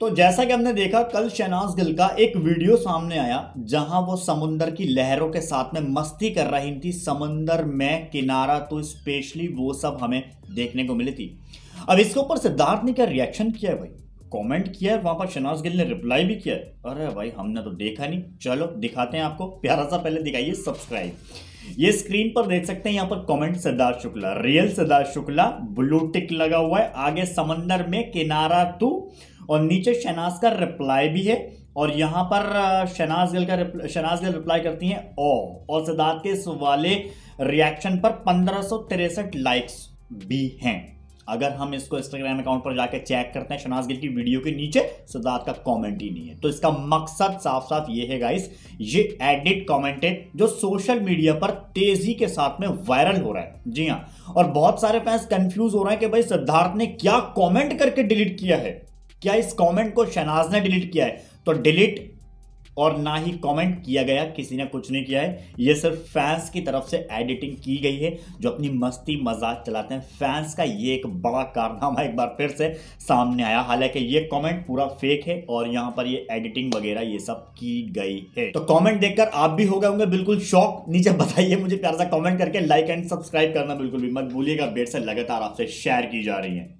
तो जैसा कि हमने देखा कल शहनाज गिल का एक वीडियो सामने आया जहां वो समुंदर की लहरों के साथ में मस्ती कर रही थी समुंदर में किनारा तो स्पेशली वो सब हमें देखने को मिली थी अब इसके ऊपर सिद्धार्थ ने क्या रिएक्शन किया है भाई कमेंट किया है वहां पर शहनाज गिल ने रिप्लाई भी किया है अरे भाई हमने तो देखा नहीं चलो दिखाते हैं आपको प्यारा सा पहले दिखाइए सब्सक्राइब ये स्क्रीन पर देख सकते हैं यहां पर comment Siddharth Shukla real Siddharth Shukla blue tick लगा हुआ है आगे समंदर में किनारा तू और नीचे शहनाज का रिप्लाई भी है और यहाँ पर शहनाज गिल का शहनाज गिल रिप्लाई करती हैं ओ और सिद्धार्थ के इस वाले रिएक्शन पर पंद्रह लाइक्स भी हैं अगर हम इसको इंस्टाग्राम अकाउंट पर जाकर चेक करते हैं शनाज गिल की वीडियो के नीचे सिद्धार्थ का कमेंट ही नहीं है तो इसका मकसद साफ साफ ये है गाइस ये एडिट कमेंट है जो सोशल मीडिया पर तेजी के साथ में वायरल हो रहा है जी हाँ और बहुत सारे फैंस कंफ्यूज हो रहे हैं कि भाई सिद्धार्थ ने क्या कॉमेंट करके डिलीट किया है क्या इस कमेंट को शनाज ने डिलीट किया है तो डिलीट और ना ही कमेंट किया गया किसी ने कुछ नहीं किया है ये सिर्फ फैंस की तरफ से एडिटिंग की गई है जो अपनी मस्ती मजाक चलाते हैं फैंस का ये एक बड़ा कारनामा एक बार फिर से सामने आया हालांकि ये कमेंट पूरा फेक है और यहां पर ये एडिटिंग वगैरह ये सब की गई है तो कमेंट देखकर आप भी हो गए होंगे बिल्कुल शौक नीचे बताइए मुझे प्यार सा कॉमेंट करके लाइक एंड सब्सक्राइब करना बिल्कुल भी मत भूलिएगा बेट से लगातार आपसे शेयर की जा रही है